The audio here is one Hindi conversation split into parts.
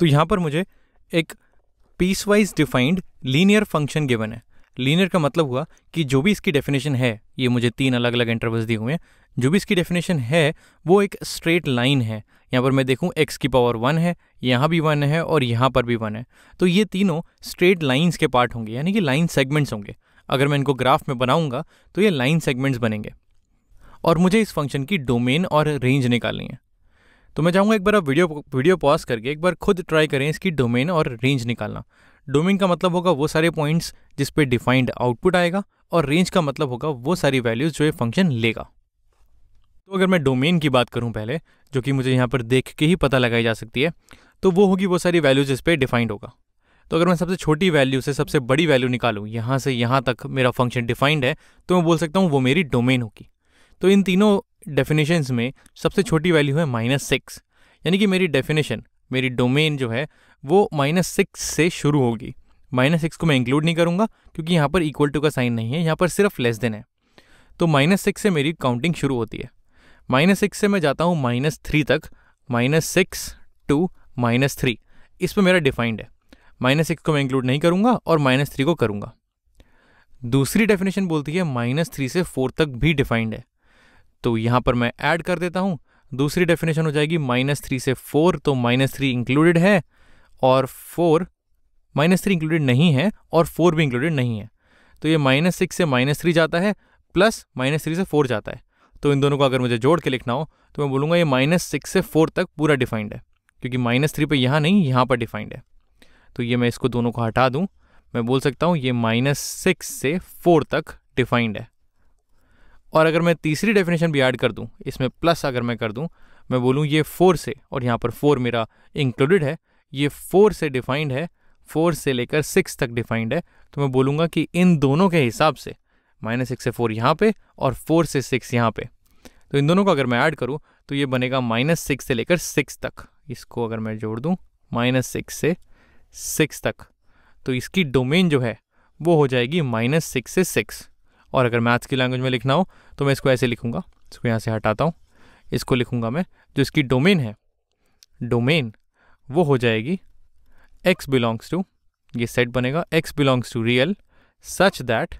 तो यहाँ पर मुझे एक piecewise defined linear function given है लीनियर का मतलब हुआ कि जो भी इसकी डेफिनेशन है ये मुझे तीन अलग अलग इंटरवल्स दिए हुए हैं जो भी इसकी डेफिनेशन है वो एक स्ट्रेट लाइन है यहाँ पर मैं देखूँ एक्स की पावर वन है यहाँ भी वन है और यहाँ पर भी वन है तो ये तीनों स्ट्रेट लाइन्स के पार्ट होंगे यानी कि लाइन सेगमेंट्स होंगे अगर मैं इनको ग्राफ में बनाऊँगा तो ये लाइन सेगमेंट्स बनेंगे और मुझे इस फंक्शन की डोमेन और रेंज निकालनी है तो मैं चाहूँगा एक बार आप वीडियो वीडियो पॉज करके एक बार खुद ट्राई करें इसकी डोमेन और रेंज निकालना डोमेन का मतलब होगा वो सारे पॉइंट्स जिस पे डिफाइंड आउटपुट आएगा और रेंज का मतलब होगा वो सारी वैल्यूज़ जो ये फंक्शन लेगा तो अगर मैं डोमेन की बात करूँ पहले जो कि मुझे यहाँ पर देख के ही पता लगाई जा सकती है तो वो होगी वो सारी वैल्यूज जिस पे डिफाइंड होगा तो अगर मैं सबसे छोटी वैल्यू से सबसे बड़ी वैल्यू निकालूँ यहाँ से यहाँ तक मेरा फंक्शन डिफाइंड है तो मैं बोल सकता हूँ वो मेरी डोमेन होगी तो इन तीनों डेफिनेशंस में सबसे छोटी वैल्यू है माइनस सिक्स यानी कि मेरी डेफिनेशन मेरी डोमेन जो है वो माइनस सिक्स से शुरू होगी माइनस सिक्स को मैं इंक्लूड नहीं करूँगा क्योंकि यहाँ पर इक्वल टू का साइन नहीं है यहाँ पर सिर्फ लेस देन है तो माइनस सिक्स से मेरी काउंटिंग शुरू होती है माइनस सिक्स से मैं जाता हूँ माइनस थ्री तक minus six to minus three इस पर मेरा डिफाइंड है माइनस सिक्स को मैं इंक्लूड नहीं करूँगा और माइनस थ्री को करूँगा दूसरी डेफिनेशन बोलती है माइनस थ्री से फोर तक भी डिफाइंड है तो यहाँ पर मैं ऐड कर देता हूँ दूसरी डेफिनेशन हो जाएगी माइनस थ्री से फोर तो माइनस थ्री इंक्लूडेड है और फोर माइनस थ्री इंक्लूडेड नहीं है और फोर भी इंक्लूडेड नहीं है तो ये माइनस सिक्स से माइनस थ्री जाता है प्लस माइनस थ्री से फोर जाता है तो इन दोनों को अगर मुझे जोड़ के लिखना हो तो मैं बोलूँगा ये माइनस सिक्स से फोर तक पूरा डिफाइंड है क्योंकि माइनस थ्री पर यहाँ नहीं यहाँ पर डिफाइंड है तो ये मैं इसको दोनों को हटा दूँ मैं बोल सकता हूँ ये माइनस सिक्स से फोर तक डिफाइंड है और अगर मैं तीसरी डेफिनेशन भी ऐड कर दूँ इसमें प्लस अगर मैं कर दूँ मैं बोलूँ ये फोर से और यहाँ पर फोर मेरा इंक्लूडेड है ये फोर से डिफाइंड है फोर से लेकर सिक्स तक डिफाइंड है तो मैं बोलूँगा कि इन दोनों के हिसाब से माइनस सिक्स से फोर यहाँ पे और फोर से सिक्स यहाँ पे तो इन दोनों को अगर मैं ऐड करूँ तो ये बनेगा माइनस सिक्स से लेकर सिक्स तक इसको अगर मैं जोड़ दूँ माइनस सिक्स से सिक्स तक तो इसकी डोमेन जो है वो हो जाएगी माइनस सिक्स से सिक्स और अगर मैथ्स की लैंग्वेज में लिखना हो तो मैं इसको ऐसे लिखूँगा इसको यहाँ से हटाता हूँ इसको लिखूँगा मैं जो इसकी डोमेन है डोमेन वो हो जाएगी एक्स बिलोंग्स टू ये सेट बनेगा x belongs to real such that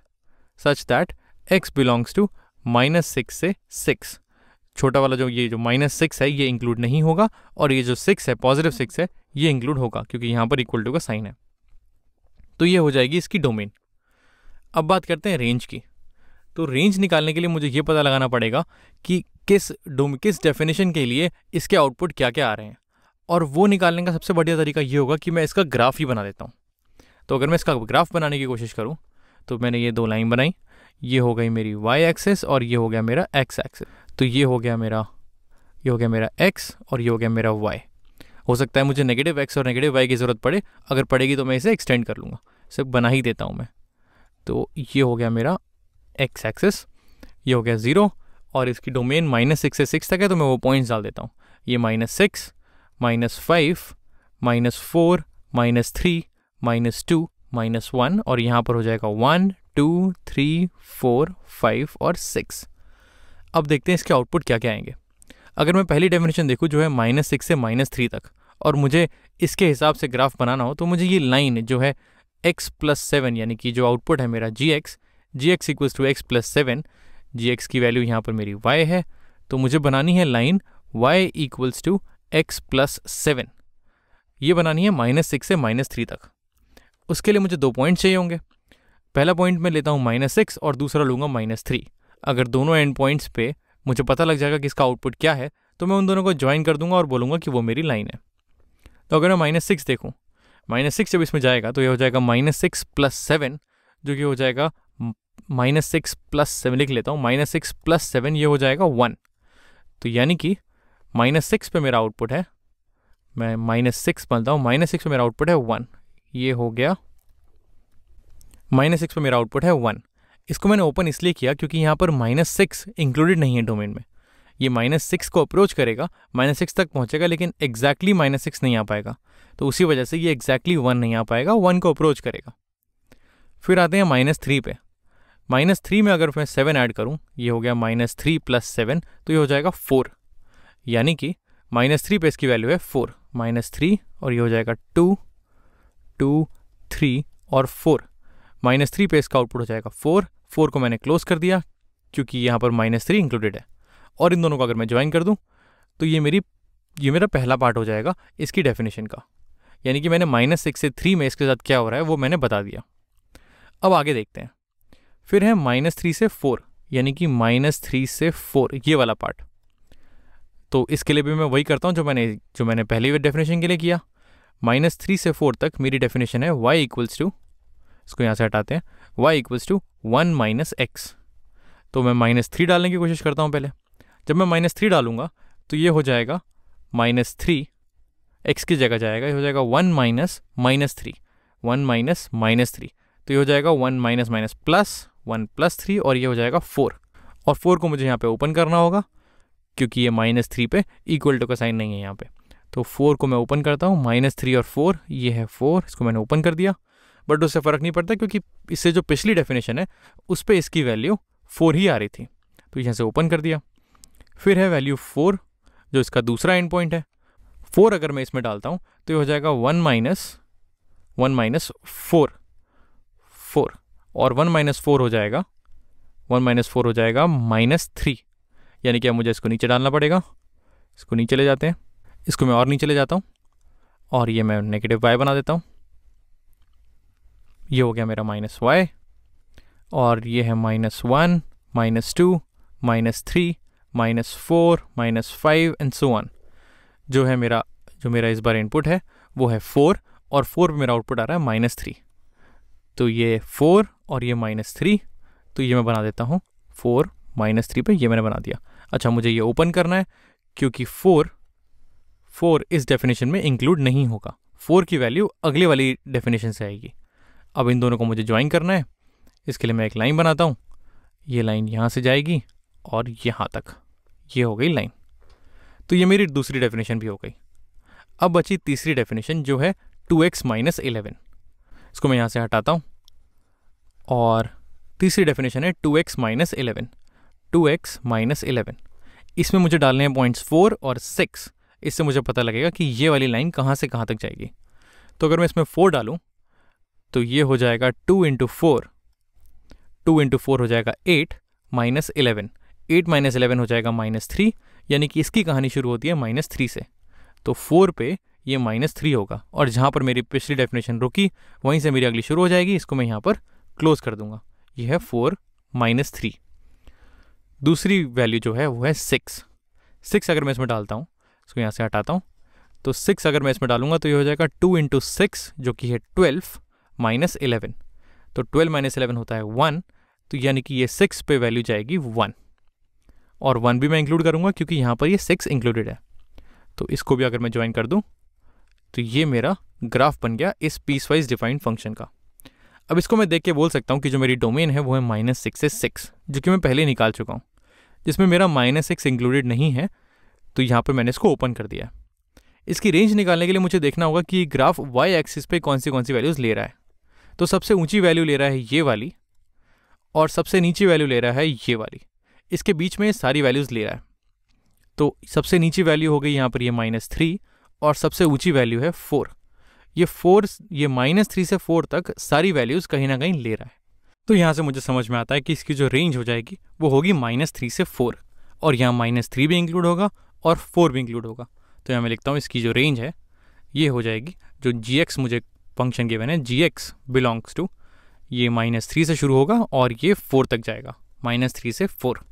such that x belongs to minus six से सिक्स छोटा वाला जो ये जो माइनस सिक्स है ये इंक्लूड नहीं होगा और ये जो सिक्स है पॉजिटिव सिक्स है ये इंक्लूड होगा क्योंकि यहाँ पर इक्वल टू का साइन है तो ये हो जाएगी इसकी डोमेन अब बात करते हैं रेंज की तो रेंज निकालने के लिए मुझे ये पता लगाना पड़ेगा कि किस डोम किस डेफिनेशन के लिए इसके आउटपुट क्या क्या आ रहे हैं और वो निकालने का सबसे बढ़िया तरीका ये होगा कि मैं इसका ग्राफ ही बना देता हूँ तो अगर मैं इसका ग्राफ बनाने की कोशिश करूँ तो मैंने ये दो लाइन बनाई ये हो गई मेरी वाई एक्सेस और ये हो गया मेरा एक्स एक्सेस तो ये हो गया मेरा ये हो गया मेरा एक्स और ये हो गया मेरा वाई हो सकता है मुझे नेगेटिव एक्स और नेगेटिव वाई की ज़रूरत पड़े अगर पड़ेगी तो मैं इसे एक्सटेंड कर लूँगा सिर्फ बना ही देता हूँ मैं तो ये हो गया मेरा एक्स एक्सिस ये हो गया ज़ीरो और इसकी डोमेन माइनस सिक्स से सिक्स तक है तो मैं वो पॉइंट्स डाल देता हूँ ये minus six minus five minus four minus three minus two minus one और यहाँ पर हो जाएगा one two three four five और सिक्स अब देखते हैं इसके आउटपुट क्या क्या आएंगे अगर मैं पहली डेफिनेशन देखूँ जो है माइनस सिक्स से माइनस थ्री तक और मुझे इसके हिसाब से ग्राफ बनाना हो तो मुझे ये लाइन जो है एक्स प्लस सेवन यानी कि जो आउटपुट है मेरा g x g x equals to x plus seven g x की वैल्यू यहाँ पर मेरी वाई है तो मुझे बनानी है line y equals to x plus seven ये बनानी है माइनस सिक्स से माइनस थ्री तक उसके लिए मुझे दो पॉइंट चाहिए होंगे पहला पॉइंट मैं लेता हूँ माइनस सिक्स और दूसरा लूँगा माइनस थ्री अगर दोनों एंड पॉइंट्स पे मुझे पता लग जाएगा कि इसका आउटपुट क्या है तो मैं उन दोनों को ज्वाइन कर दूंगा और बोलूँगा कि वो मेरी लाइन है तो अगर मैं माइनस सिक्स देखूँ माइनस सिक्स जब इसमें जाएगा तो ये हो जाएगा माइनस सिक्स प्लस सेवन जो कि हो जाएगा माइनस सिक्स प्लस सेवन लिख लेता हूँ माइनस सिक्स प्लस सेवन ये हो जाएगा वन तो यानी कि माइनस सिक्स पर मेरा आउटपुट है मैं माइनस सिक्स बनता हूँ माइनस सिक्स पर मेरा आउटपुट है वन ये हो गया माइनस सिक्स पर मेरा आउटपुट है वन इसको मैंने ओपन इसलिए किया क्योंकि यहाँ पर माइनस सिक्स इंक्लूडेड नहीं है डोमेन में ये माइनस सिक्स को अप्रोच करेगा माइनस सिक्स तक पहुँचेगा लेकिन एग्जैक्टली माइनस सिक्स नहीं आ पाएगा तो उसी वजह से ये एग्जैक्टली वन नहीं आ पाएगा वन को अप्रोच करेगा फिर आते हैं माइनस थ्री पे माइनस थ्री में अगर मैं सेवन ऐड करूँ ये हो गया माइनस थ्री प्लस सेवन तो ये हो जाएगा फोर यानी कि माइनस थ्री पे इसकी वैल्यू है फोर माइनस थ्री और ये हो जाएगा टू टू थ्री और फोर माइनस थ्री पे इसका आउटपुट हो जाएगा फोर फोर को मैंने क्लोज कर दिया क्योंकि यहाँ पर माइनस थ्री इंक्लूडेड है और इन दोनों को अगर मैं ज्वाइन कर दूँ तो ये मेरी ये मेरा पहला पार्ट हो जाएगा इसकी डेफिनेशन का यानी कि मैंने माइनस सिक्स से थ्री में इसके साथ क्या हो रहा है वो मैंने बता दिया अब आगे देखते हैं फिर है माइनस थ्री से फोर यानी कि माइनस थ्री से फोर ये वाला पार्ट तो इसके लिए भी मैं वही करता हूँ जो मैंने जो मैंने पहली डेफिनेशन के लिए किया माइनस थ्री से फोर तक मेरी डेफिनेशन है वाई इक्वल्स टू इसको यहाँ से हटाते हैं y equals to one minus x तो मैं माइनस थ्री डालने की कोशिश करता हूँ पहले जब मैं माइनस थ्री डालूंगा तो ये हो जाएगा माइनस थ्री एक्स की जगह जाएगा ये हो जाएगा one minus minus three one minus minus three तो ये हो जाएगा one minus minus plus one plus three और ये हो जाएगा फोर और फोर को मुझे यहाँ पे ओपन करना होगा क्योंकि ये माइनस थ्री पे इक्वल टू का साइन नहीं है यहाँ पे तो फोर को मैं ओपन करता हूँ माइनस थ्री और फोर ये है फोर इसको मैंने ओपन कर दिया बट उससे फ़र्क नहीं पड़ता क्योंकि इससे जो पिछली डेफिनेशन है उस पर इसकी वैल्यू फोर ही आ रही थी तो यहाँ से ओपन कर दिया फिर है वैल्यू फोर जो इसका दूसरा एंड पॉइंट है फोर अगर मैं इसमें डालता हूँ तो ये हो जाएगा one minus one minus four four और वन माइनस फोर हो जाएगा वन माइनस फोर हो जाएगा माइनस थ्री यानी कि अब मुझे इसको नीचे डालना पड़ेगा इसको नीचे ले जाते हैं इसको मैं और नीचे ले जाता हूँ और ये मैं नेगेटिव वाई बना देता हूँ ये हो गया मेरा माइनस वाई और ये है minus one minus two minus three minus four minus five and so on जो है मेरा जो मेरा इस बार इनपुट है वो है फोर और फोर मेरा आउटपुट आ रहा है माइनस थ्री तो ये फोर और ये माइनस थ्री तो ये मैं बना देता हूँ फोर माइनस थ्री पर यह मैंने बना दिया अच्छा मुझे ये ओपन करना है क्योंकि फोर फोर इस डेफिनेशन में इंक्लूड नहीं होगा फोर की वैल्यू अगले वाली डेफिनेशन से आएगी अब इन दोनों को मुझे ज्वाइन करना है इसके लिए मैं एक लाइन बनाता हूँ ये लाइन यहाँ से जाएगी और यहाँ तक ये हो गई लाइन तो ये मेरी दूसरी डेफिनेशन भी हो गई अब बची तीसरी डेफिनेशन जो है टू एक्स माइनस इलेवन इसको मैं यहाँ से हटाता हूँ और तीसरी डेफिनेशन है two x minus eleven two x minus eleven इसमें मुझे डालने हैं पॉइंट्स फोर और सिक्स इससे मुझे पता लगेगा कि ये वाली लाइन कहाँ से कहाँ तक जाएगी तो अगर मैं इसमें फोर डालूँ तो ये हो जाएगा two into four two into four हो जाएगा eight minus eleven eight minus eleven हो जाएगा माइनस थ्री यानी कि इसकी कहानी शुरू होती है माइनस थ्री से तो फोर पे ये माइनस थ्री होगा और जहाँ पर मेरी पिछली डेफिनेशन रुकी वहीं से मेरी अगली शुरू हो जाएगी इसको मैं यहाँ पर क्लोज कर दूंगा ये है फोर माइनस थ्री दूसरी वैल्यू जो है वो है सिक्स सिक्स अगर मैं इसमें डालता हूँ इसको यहाँ से हटाता हूँ तो सिक्स अगर मैं इसमें डालूंगा तो ये हो जाएगा टू इंटू सिक्स जो कि है ट्वेल्व माइनस इलेवन तो ट्वेल्व माइनस इलेवन होता है वन तो यानी कि ये सिक्स पे वैल्यू जाएगी वन और वन भी मैं इंक्लूड करूँगा क्योंकि यहाँ पर ये सिक्स इंक्लूडेड है तो इसको भी अगर मैं ज्वाइन कर दूँ तो ये मेरा ग्राफ बन गया इस पीस वाइज डिफाइंड फंक्शन का अब इसको मैं देख के बोल सकता हूँ कि जो मेरी डोमेन है वो है माइनस सिक्स से सिक्स जो कि मैं पहले निकाल चुका हूँ जिसमें मेरा माइनस सिक्स इंक्लूडेड नहीं है तो यहाँ पर मैंने इसको ओपन कर दिया इसकी रेंज निकालने के लिए मुझे देखना होगा कि ग्राफ वाई एक्सिस पे कौन सी कौन सी वैल्यूज़ ले रहा है तो सबसे ऊंची वैल्यू ले रहा है ये वाली और सबसे नीचे वैल्यू ले रहा है ये वाली इसके बीच में सारी वैल्यूज़ ले रहा है तो सबसे नीचे वैल्यू हो गई यहाँ पर ये माइनस थ्री और सबसे ऊंची वैल्यू है फोर ये फोर ये माइनस थ्री से फोर तक सारी वैल्यूज़ कहीं ना कहीं ले रहा है तो यहाँ से मुझे समझ में आता है कि इसकी जो रेंज हो जाएगी वो होगी माइनस थ्री से फोर और यहाँ माइनस थ्री भी इंक्लूड होगा और फोर भी इंक्लूड होगा तो यहाँ मैं लिखता हूँ इसकी जो रेंज है ये हो जाएगी जो जी एक्स मुझे फंक्शन गिवन है जी एक्स बिलोंग्स टू ये माइनस थ्री से शुरू होगा और ये फोर तक जाएगा माइनस थ्री से फोर